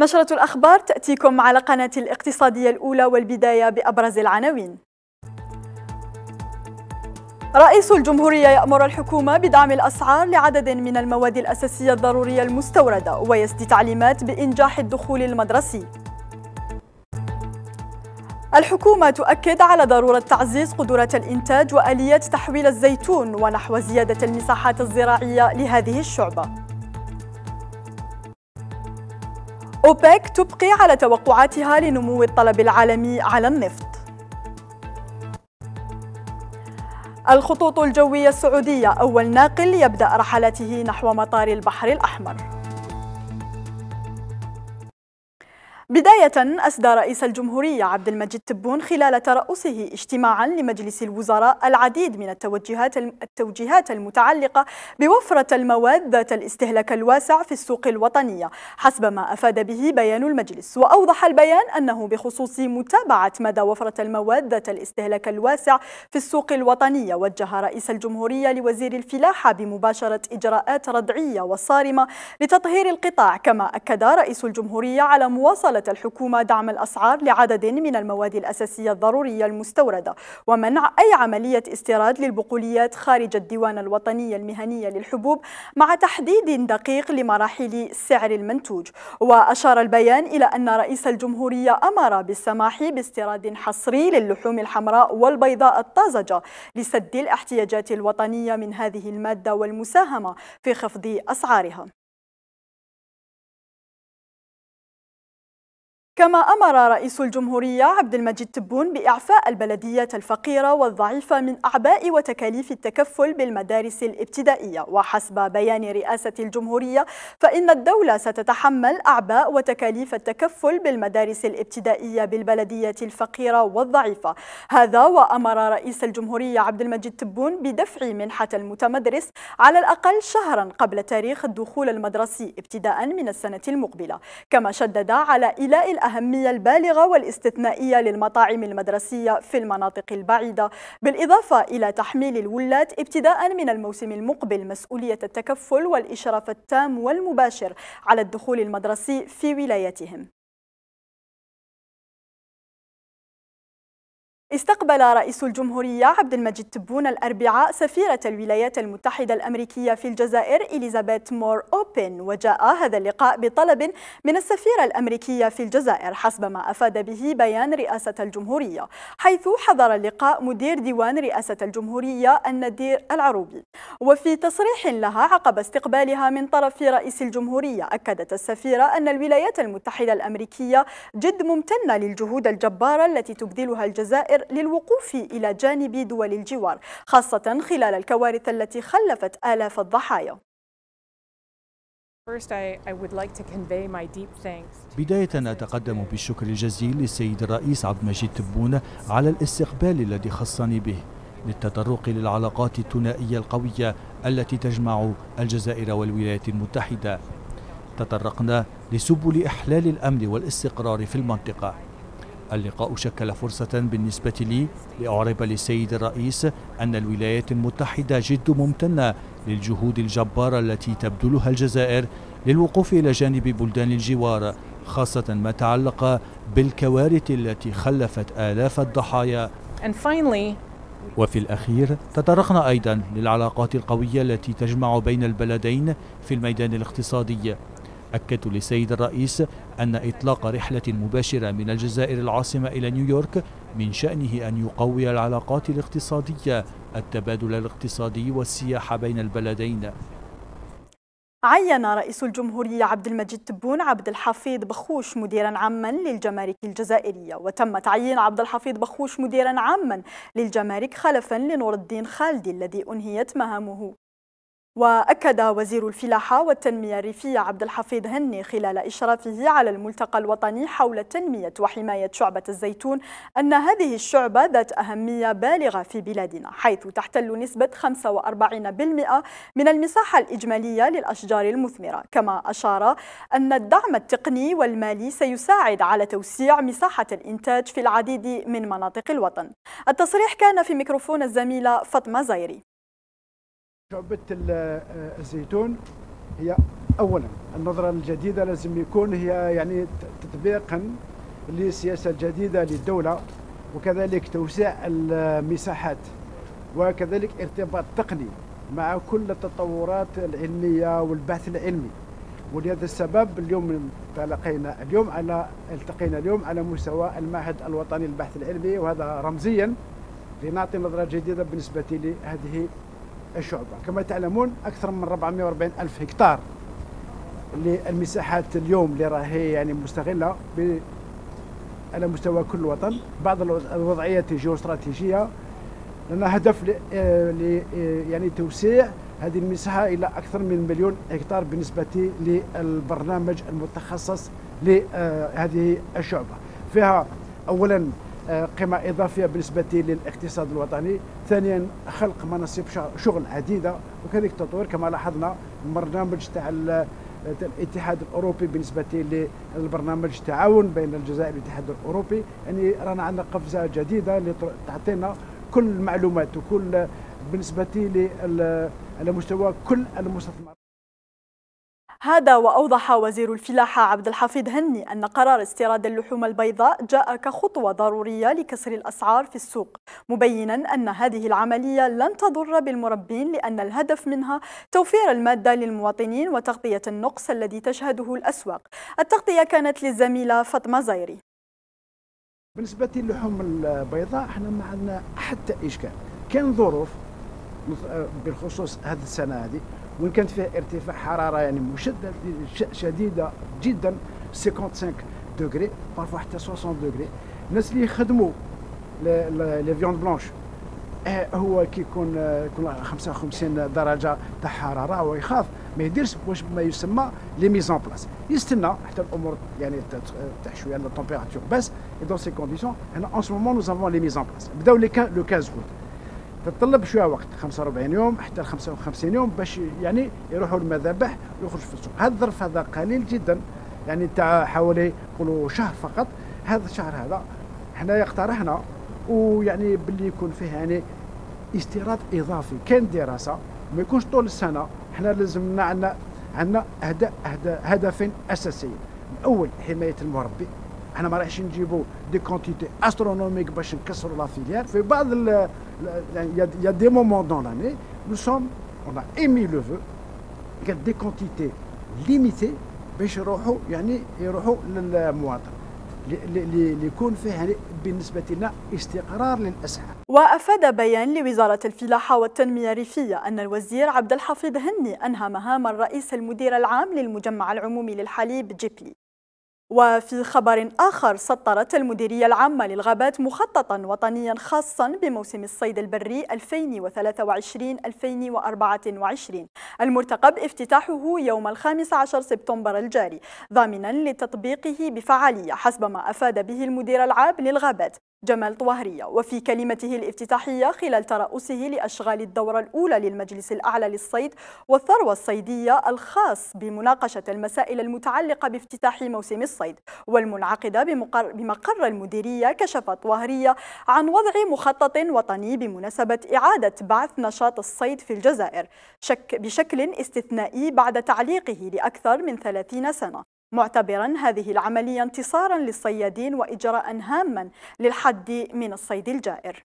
نشرة الأخبار تأتيكم على قناة الاقتصادية الأولى والبداية بأبرز العناوين رئيس الجمهورية يأمر الحكومة بدعم الأسعار لعدد من المواد الأساسية الضرورية المستوردة ويسدي تعليمات بإنجاح الدخول المدرسي الحكومة تؤكد على ضرورة تعزيز قدرات الإنتاج وآليات تحويل الزيتون ونحو زيادة المساحات الزراعية لهذه الشعبة أوبك تبقي على توقعاتها لنمو الطلب العالمي على النفط الخطوط الجوية السعودية أول ناقل يبدأ رحلته نحو مطار البحر الأحمر بداية أسدى رئيس الجمهورية عبد المجيد تبون خلال ترأسه اجتماعا لمجلس الوزراء العديد من التوجهات التوجيهات المتعلقة بوفرة المواد ذات الاستهلاك الواسع في السوق الوطنية حسب ما أفاد به بيان المجلس وأوضح البيان أنه بخصوص متابعة مدى وفرة المواد ذات الاستهلاك الواسع في السوق الوطنية وجه رئيس الجمهورية لوزير الفلاحة بمباشرة إجراءات ردعية وصارمة لتطهير القطاع كما أكد رئيس الجمهورية على مواصلة حاولت الحكومة دعم الأسعار لعدد من المواد الأساسية الضرورية المستوردة ومنع أي عملية استيراد للبقوليات خارج الديوان الوطني المهنية للحبوب مع تحديد دقيق لمراحل سعر المنتوج وأشار البيان إلى أن رئيس الجمهورية أمر بالسماح باستيراد حصري للحوم الحمراء والبيضاء الطازجة لسد الاحتياجات الوطنية من هذه المادة والمساهمة في خفض أسعارها كما أمر رئيس الجمهورية عبد المجيد تبون بإعفاء البلديات الفقيرة والضعيفة من أعباء وتكاليف التكفل بالمدارس الابتدائية وحسب بيان رئاسة الجمهورية فإن الدولة ستتحمل أعباء وتكاليف التكفل بالمدارس الابتدائية بالبلدية الفقيرة والضعيفة هذا وأمر رئيس الجمهورية عبد المجيد تبون بدفع منحة المتمدرس على الأقل شهرا قبل تاريخ الدخول المدرسي ابتداء من السنة المقبلة كما شدد على إيلاء الأهل الأهمية البالغة والاستثنائية للمطاعم المدرسية في المناطق البعيدة بالإضافة إلى تحميل الولاة ابتداء من الموسم المقبل مسؤولية التكفل والإشراف التام والمباشر على الدخول المدرسي في ولايتهم استقبل رئيس الجمهورية عبد المجيد تبون الأربعاء سفيرة الولايات المتحدة الأمريكية في الجزائر إليزابيث مور أوبن وجاء هذا اللقاء بطلب من السفيرة الأمريكية في الجزائر حسب ما أفاد به بيان رئاسة الجمهورية حيث حضر اللقاء مدير ديوان رئاسة الجمهورية النذير العروبي وفي تصريح لها عقب استقبالها من طرف رئيس الجمهورية أكدت السفيرة أن الولايات المتحدة الأمريكية جد ممتنة للجهود الجبارة التي تبذلها الجزائر الجزائر للوقوف إلى جانب دول الجوار خاصة خلال الكوارث التي خلفت آلاف الضحايا بداية أتقدم بالشكر الجزيل للسيد الرئيس عبد المجيد تبون على الاستقبال الذي خصني به للتطرق للعلاقات الثنائية القوية التي تجمع الجزائر والولايات المتحدة تطرقنا لسبل إحلال الأمن والاستقرار في المنطقة اللقاء شكل فرصة بالنسبة لي لأعرب للسيد الرئيس أن الولايات المتحدة جد ممتنة للجهود الجبارة التي تبذلها الجزائر للوقوف إلى جانب بلدان الجوار خاصة ما تعلق بالكوارث التي خلفت آلاف الضحايا وفي الأخير تطرقنا أيضا للعلاقات القوية التي تجمع بين البلدين في الميدان الاقتصادي أكدت للسيد الرئيس أن إطلاق رحلة مباشرة من الجزائر العاصمة إلى نيويورك من شأنه أن يقوي العلاقات الاقتصادية التبادل الاقتصادي والسياحة بين البلدين عين رئيس الجمهورية عبد المجيد تبون عبد الحفيظ بخوش مديرا عاما للجمارك الجزائرية وتم تعيين عبد الحفيظ بخوش مديرا عاما للجمارك خلفا لنور الدين خالدي الذي أنهيت مهامه وأكد وزير الفلاحة والتنمية الريفية عبد الحفيظ هني خلال إشرافه على الملتقى الوطني حول تنمية وحماية شعبة الزيتون أن هذه الشعبة ذات أهمية بالغة في بلادنا حيث تحتل نسبة 45% من المساحة الإجمالية للأشجار المثمرة كما أشار أن الدعم التقني والمالي سيساعد على توسيع مساحة الإنتاج في العديد من مناطق الوطن التصريح كان في ميكروفون الزميلة فاطمة زيري شعبة آه، الزيتون هي أولا النظرة الجديدة لازم يكون هي يعني تطبيقا للسياسة الجديدة للدولة وكذلك توسيع المساحات وكذلك ارتباط تقني مع كل التطورات العلمية والبحث العلمي ولهذا السبب اليوم تلقينا اليوم على التقينا اليوم على مستوى المعهد الوطني للبحث العلمي وهذا رمزيا لنعطي نظرة جديدة بالنسبة لهذه الشعبة كما تعلمون أكثر من 440 ألف هكتار للمساحات اليوم اللي راهي يعني مستغلة على مستوى كل وطن بعض الوضعيات الجيوستراتيجية لان هدف ل يعني توسيع هذه المساحة إلى أكثر من مليون هكتار بالنسبة للبرنامج المتخصص لهذه الشعبة فيها أولا قيمة إضافية بالنسبة للاقتصاد الوطني ثانيا خلق مناصب شغل عديدة وكذلك تطوير كما لاحظنا برنامج تاع الاتحاد الاوروبي بالنسبه للبرنامج التعاون بين الجزائر والاتحاد الاوروبي يعني رانا عندنا قفزه جديده اللي تعطينا كل المعلومات وكل بالنسبه على مستوى كل المستثمرات هذا وأوضح وزير الفلاحة عبد الحفيظ هني أن قرار استيراد اللحوم البيضاء جاء كخطوة ضرورية لكسر الأسعار في السوق مبينا أن هذه العملية لن تضر بالمربين لأن الهدف منها توفير المادة للمواطنين وتغطية النقص الذي تشهده الأسواق التغطية كانت للزميلة فاطمة زيري بالنسبة للحوم البيضاء احنا ما عندنا حتى إشكال كان ظروف بالخصوص هذه السنة هذه وان كانت فيه ارتفاع حراره يعني مشدد شديده جدا 55 دوغري بارفو حتى 60 دوغري الناس اللي يخدموا لي فيوند بلونش هو كيكون آه، يكون 55 درجه تاع حراره هو يخاف ما يديرش واش ما يسمى لي ميزون بلاس يستنى حتى الامور يعني تاع شويه لا تمبيراتور بس اي دون سي كونديسيون هنا ان سو مومون نو زافون لي ميزون بلاس بداو لو 15 غوت تتطلب شويه وقت 45 يوم حتى 55 يوم باش يعني يروحوا المذابح ويخرجوا في السوق هذا الظرف هذا قليل جدا يعني تاع حوالي نقولوا شهر فقط هذا الشهر هذا حنا اقترحنا ويعني باللي يكون فيه يعني استيراد اضافي كان دراسه ما يكونش طول السنه حنا لازمنا عندنا عندنا هدفين اساسيين الاول حمايه المربي احنا ما رايحش نجيبوا دي كونتيتي استرونوميك باش نكسروا لا فيليير في بعض ال يعني يا دي مومون دون لاني نو سوم اون on a émis le vœu que des باش يروحوا يعني يروحوا للمواطن اللي يكون فيه يعني بالنسبة لنا استقرار للأسعار وأفاد بيان لوزارة الفلاحة والتنمية الريفية أن الوزير عبد الحفيظ هني أنهى مهام الرئيس المدير العام للمجمع العمومي للحليب جيبلي وفي خبر آخر سطرت المديرية العامة للغابات مخططا وطنيا خاصا بموسم الصيد البري 2023-2024 المرتقب افتتاحه يوم الخامس عشر سبتمبر الجاري ضامنا لتطبيقه بفعالية حسب ما أفاد به المدير العام للغابات جمال طواهرية وفي كلمته الافتتاحية خلال ترأسه لأشغال الدورة الأولى للمجلس الأعلى للصيد والثروة الصيدية الخاص بمناقشة المسائل المتعلقة بافتتاح موسم الصيد والمنعقدة بمقر المديرية كشف طواهرية عن وضع مخطط وطني بمناسبة إعادة بعث نشاط الصيد في الجزائر شك بشكل استثنائي بعد تعليقه لأكثر من 30 سنة معتبرا هذه العملية انتصارا للصيادين وإجراء هاما للحد من الصيد الجائر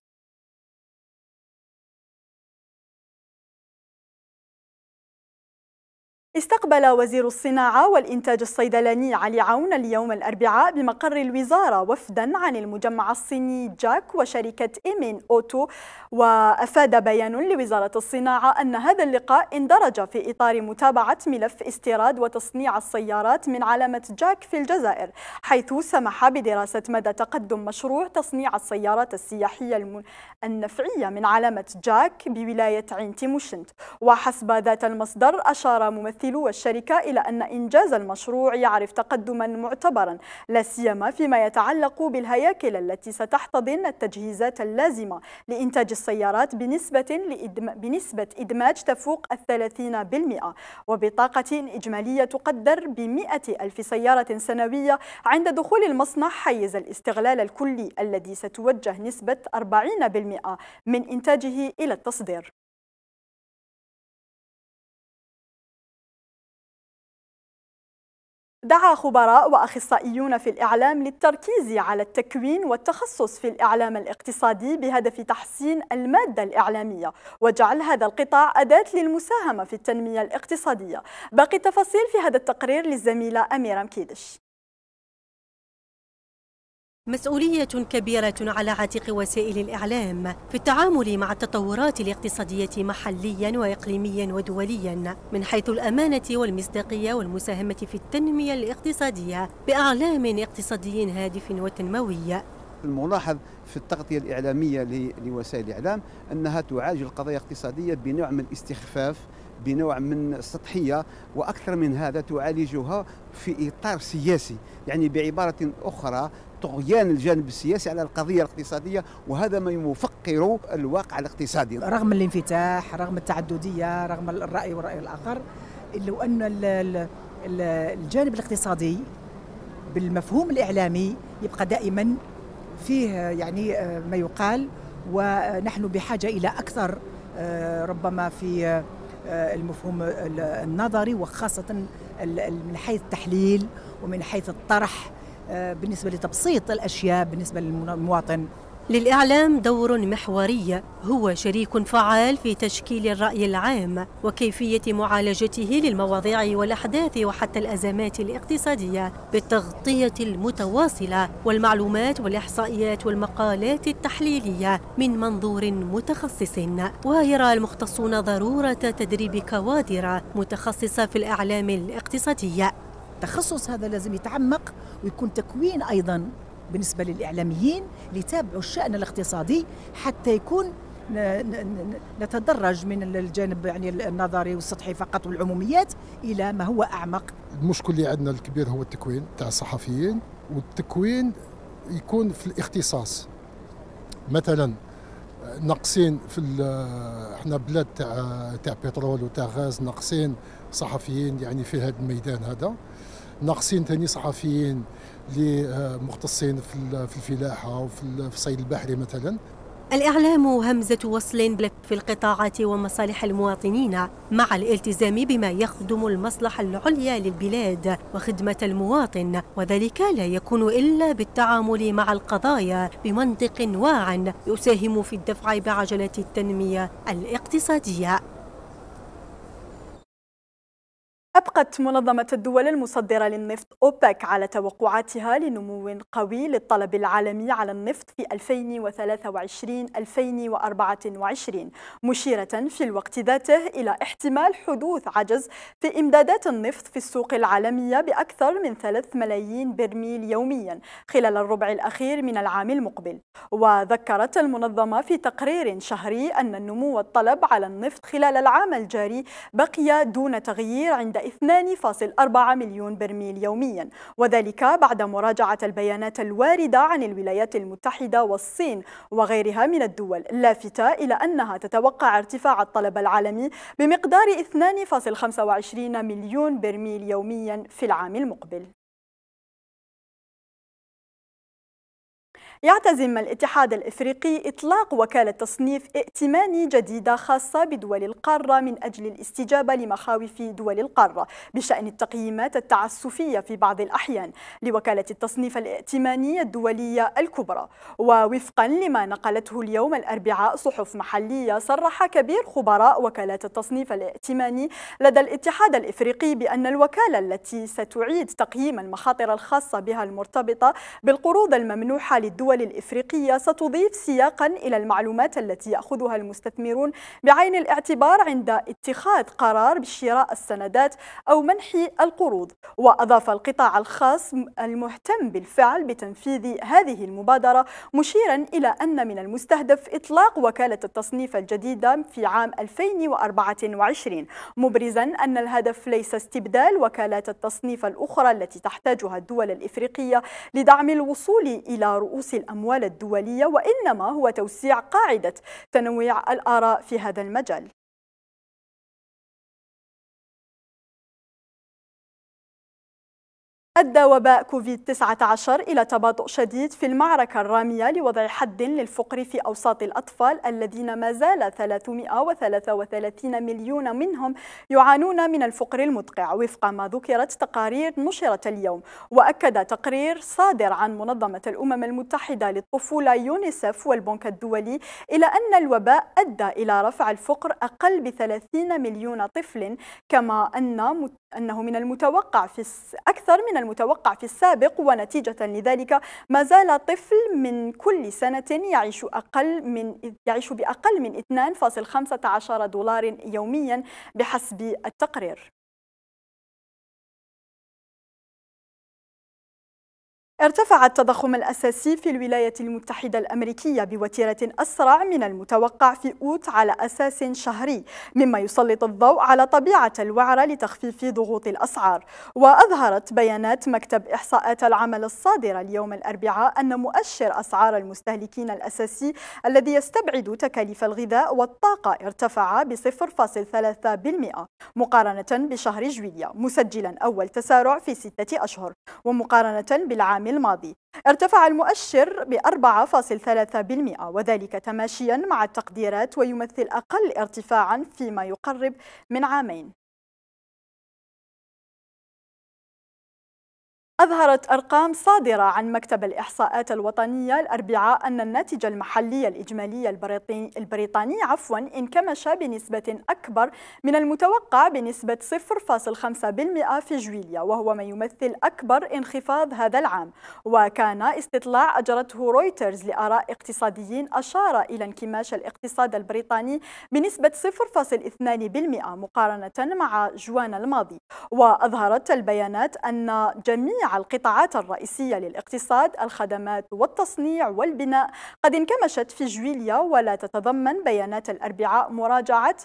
استقبل وزير الصناعة والإنتاج الصيدلاني علي عون اليوم الأربعاء بمقر الوزارة وفدا عن المجمع الصيني جاك وشركة إيمين أوتو وأفاد بيان لوزارة الصناعة أن هذا اللقاء اندرج في إطار متابعة ملف استيراد وتصنيع السيارات من علامة جاك في الجزائر حيث سمح بدراسة مدى تقدم مشروع تصنيع السيارات السياحية النفعية من علامة جاك بولاية عين تيموشنت وحسب ذات المصدر أشار ممثل الممثل والشركة إلى أن إنجاز المشروع يعرف تقدما معتبرا لا سيما فيما يتعلق بالهياكل التي ستحتضن التجهيزات اللازمة لإنتاج السيارات بنسبة, لإدم... بنسبة إدماج تفوق الثلاثين بالمئة وبطاقة إجمالية تقدر بمئة ألف سيارة سنوية عند دخول المصنع حيز الاستغلال الكلي الذي ستوجه نسبة 40% من إنتاجه إلى التصدير دعا خبراء واخصائيون في الاعلام للتركيز على التكوين والتخصص في الاعلام الاقتصادي بهدف تحسين الماده الاعلاميه وجعل هذا القطاع اداه للمساهمه في التنميه الاقتصاديه باقي التفاصيل في هذا التقرير للزميله اميره مكيدش مسؤولية كبيرة على عاتق وسائل الإعلام في التعامل مع التطورات الاقتصادية محليا وإقليميا ودوليا من حيث الأمانة والمصداقية والمساهمة في التنمية الاقتصادية بأعلام اقتصادي هادف وتنموي الملاحظ في التغطية الإعلامية لوسائل الإعلام أنها تعالج القضايا الاقتصادية بنوع من الاستخفاف بنوع من السطحيه واكثر من هذا تعالجها في اطار سياسي يعني بعباره اخرى طغيان الجانب السياسي على القضيه الاقتصاديه وهذا ما يفقر الواقع الاقتصادي رغم الانفتاح رغم التعدديه رغم الراي والراي الاخر لو ان الجانب الاقتصادي بالمفهوم الاعلامي يبقى دائما فيه يعني آه، ما يقال ونحن بحاجه الى اكثر آه، ربما في آه، المفهوم النظري وخاصة من حيث التحليل ومن حيث الطرح آه، بالنسبة لتبسيط الأشياء بالنسبة للمواطن للإعلام دور محوري هو شريك فعال في تشكيل الرأي العام وكيفية معالجته للمواضيع والأحداث وحتى الأزمات الاقتصادية بالتغطية المتواصلة والمعلومات والإحصائيات والمقالات التحليلية من منظور متخصص ويرى المختصون ضرورة تدريب كوادر متخصصة في الإعلام الاقتصادي تخصص هذا لازم يتعمق ويكون تكوين أيضاً بالنسبة للإعلاميين اللي يتابعوا الشأن الاقتصادي حتى يكون نتدرج من الجانب يعني النظري والسطحي فقط والعموميات الى ما هو اعمق المشكل اللي عندنا الكبير هو التكوين تاع الصحفيين والتكوين يكون في الاختصاص مثلا ناقصين في احنا بلاد تاع تاع بترول وتاع غاز ناقصين صحفيين يعني في هذا الميدان هذا ناقصين ثاني صحفيين اللي آه، مختصين في الفلاحه وفي الصيد البحري مثلا الإعلام همزة وصل في القطاعات ومصالح المواطنين مع الالتزام بما يخدم المصلحة العليا للبلاد وخدمة المواطن وذلك لا يكون إلا بالتعامل مع القضايا بمنطق واع يساهم في الدفع بعجلة التنمية الاقتصادية أبقت منظمة الدول المصدرة للنفط أوبك على توقعاتها لنمو قوي للطلب العالمي على النفط في 2023-2024 مشيرة في الوقت ذاته إلى احتمال حدوث عجز في إمدادات النفط في السوق العالمية بأكثر من 3 ملايين برميل يوميا خلال الربع الأخير من العام المقبل وذكرت المنظمة في تقرير شهري أن النمو والطلب على النفط خلال العام الجاري بقي دون تغيير عند 2.4 مليون برميل يوميا وذلك بعد مراجعة البيانات الواردة عن الولايات المتحدة والصين وغيرها من الدول لافتة إلى أنها تتوقع ارتفاع الطلب العالمي بمقدار 2.25 مليون برميل يوميا في العام المقبل يعتزم الاتحاد الإفريقي إطلاق وكالة تصنيف ائتماني جديدة خاصة بدول القارة من أجل الاستجابة لمخاوف دول القارة بشأن التقييمات التعسفية في بعض الأحيان لوكالة التصنيف الائتماني الدولية الكبرى ووفقا لما نقلته اليوم الأربعاء صحف محلية صرح كبير خبراء وكالات التصنيف الائتماني لدى الاتحاد الإفريقي بأن الوكالة التي ستعيد تقييم المخاطر الخاصة بها المرتبطة بالقروض الممنوحة للدول الدول الإفريقية ستضيف سياقا إلى المعلومات التي يأخذها المستثمرون بعين الاعتبار عند اتخاذ قرار بشراء السندات أو منح القروض وأضاف القطاع الخاص المهتم بالفعل بتنفيذ هذه المبادرة مشيرا إلى أن من المستهدف إطلاق وكالة التصنيف الجديدة في عام 2024 مبرزا أن الهدف ليس استبدال وكالات التصنيف الأخرى التي تحتاجها الدول الإفريقية لدعم الوصول إلى رؤوس الأموال الدولية وإنما هو توسيع قاعدة تنويع الآراء في هذا المجال أدى وباء كوفيد-19 إلى تباطؤ شديد في المعركة الرامية لوضع حد للفقر في أوساط الأطفال الذين ما زال 333 مليون منهم يعانون من الفقر المدقع وفق ما ذكرت تقارير نشرت اليوم وأكد تقرير صادر عن منظمة الأمم المتحدة للطفولة يونيسف والبنك الدولي إلى أن الوباء أدى إلى رفع الفقر أقل ب 30 مليون طفل كما أن أنه من المتوقع في أكثر من المتوقع في السابق ونتيجة لذلك ما زال طفل من كل سنة يعيش أقل من يعيش بأقل من 2.15 دولار يوميا بحسب التقرير ارتفع التضخم الأساسي في الولايات المتحدة الأمريكية بوتيرة أسرع من المتوقع في أوت على أساس شهري مما يسلط الضوء على طبيعة الوعرة لتخفيف ضغوط الأسعار وأظهرت بيانات مكتب إحصاءات العمل الصادرة اليوم الأربعاء أن مؤشر أسعار المستهلكين الأساسي الذي يستبعد تكاليف الغذاء والطاقة ارتفع ب 0.3% مقارنة بشهر جويليا مسجلا أول تسارع في ستة أشهر ومقارنة بالعام الماضي ارتفع المؤشر ب 4.3% وذلك تماشيا مع التقديرات ويمثل أقل ارتفاعا فيما يقرب من عامين أظهرت أرقام صادرة عن مكتب الإحصاءات الوطنية الأربعاء أن الناتج المحلي الإجمالي البريطاني عفوا انكمش بنسبة أكبر من المتوقع بنسبة 0.5% في جويليا وهو ما يمثل أكبر انخفاض هذا العام وكان استطلاع أجرته رويترز لآراء اقتصاديين أشار إلى انكماش الاقتصاد البريطاني بنسبة 0.2% مقارنة مع جوان الماضي وأظهرت البيانات أن جميع القطاعات الرئيسية للاقتصاد الخدمات والتصنيع والبناء قد انكمشت في جويليا ولا تتضمن بيانات الأربعاء مراجعة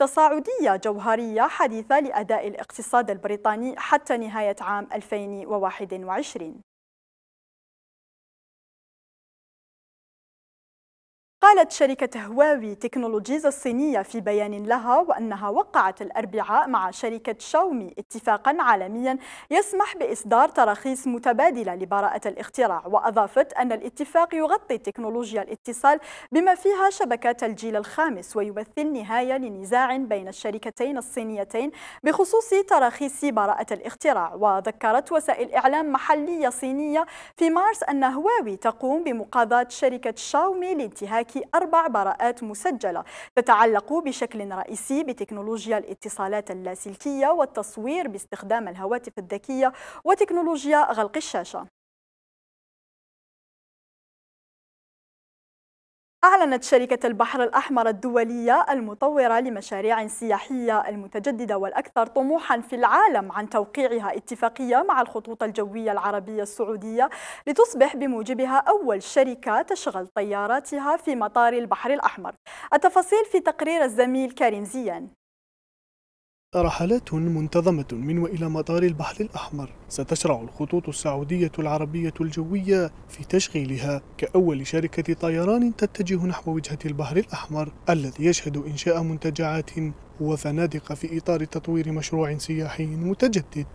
تصاعدية جوهرية حديثة لأداء الاقتصاد البريطاني حتى نهاية عام 2021 قالت شركة هواوي تكنولوجيز الصينية في بيان لها وأنها وقعت الأربعاء مع شركة شاومي اتفاقا عالميا يسمح بإصدار تراخيص متبادلة لبراءة الاختراع وأضافت أن الاتفاق يغطي تكنولوجيا الاتصال بما فيها شبكات الجيل الخامس ويمثل نهاية لنزاع بين الشركتين الصينيتين بخصوص تراخيص براءة الاختراع وذكرت وسائل إعلام محلية صينية في مارس أن هواوي تقوم بمقاضاة شركة شاومي لانتهاك أربع براءات مسجلة تتعلق بشكل رئيسي بتكنولوجيا الاتصالات اللاسلكية والتصوير باستخدام الهواتف الذكية وتكنولوجيا غلق الشاشة أعلنت شركة البحر الأحمر الدولية المطورة لمشاريع سياحية المتجددة والأكثر طموحا في العالم عن توقيعها اتفاقية مع الخطوط الجوية العربية السعودية لتصبح بموجبها أول شركة تشغل طياراتها في مطار البحر الأحمر التفاصيل في تقرير الزميل كريم زيان رحلات منتظمة من وإلى مطار البحر الأحمر ستشرع الخطوط السعودية العربية الجوية في تشغيلها كأول شركة طيران تتجه نحو وجهة البحر الأحمر الذي يشهد إنشاء منتجعات وفنادق في إطار تطوير مشروع سياحي متجدد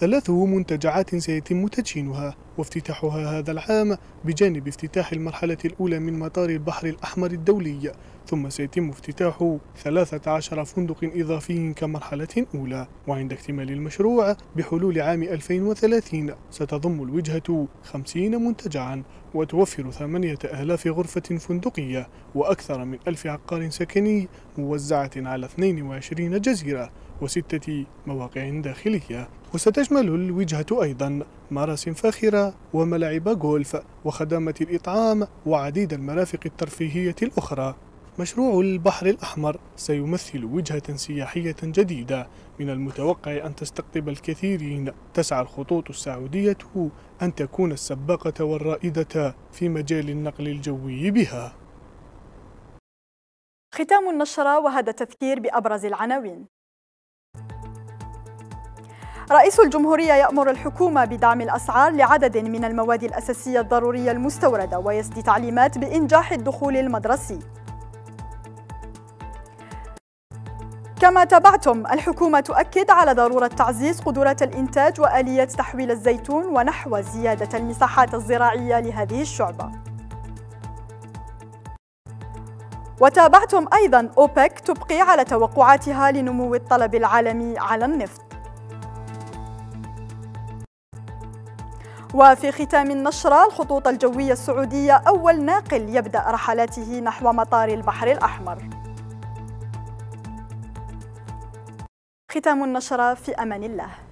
ثلاث منتجعات سيتم تدشينها وافتتاحها هذا العام بجانب افتتاح المرحلة الأولى من مطار البحر الأحمر الدولي ثم سيتم افتتاح 13 فندق إضافي كمرحلة أولى وعند اكتمال المشروع بحلول عام 2030 ستضم الوجهة 50 منتجعا وتوفر 8000 غرفة فندقية وأكثر من 1000 عقار سكني موزعة على 22 جزيرة وستة مواقع داخلية وستشمل الوجهة أيضا مراسم فاخرة وملاعب غولف وخدمة الإطعام وعديد المرافق الترفيهية الأخرى مشروع البحر الأحمر سيمثل وجهة سياحية جديدة من المتوقع أن تستقطب الكثيرين تسعى الخطوط السعودية أن تكون السباقة والرائدة في مجال النقل الجوي بها ختام النشرة وهذا تذكير بأبرز العناوين رئيس الجمهورية يأمر الحكومة بدعم الأسعار لعدد من المواد الأساسية الضرورية المستوردة ويسدي تعليمات بإنجاح الدخول المدرسي كما تابعتم الحكومة تؤكد على ضرورة تعزيز قدرات الإنتاج وآلية تحويل الزيتون ونحو زيادة المساحات الزراعية لهذه الشعبة وتابعتم أيضا أوبك تبقي على توقعاتها لنمو الطلب العالمي على النفط وفي ختام النشرة الخطوط الجوية السعودية أول ناقل يبدأ رحلاته نحو مطار البحر الأحمر ختام النشرة في أمان الله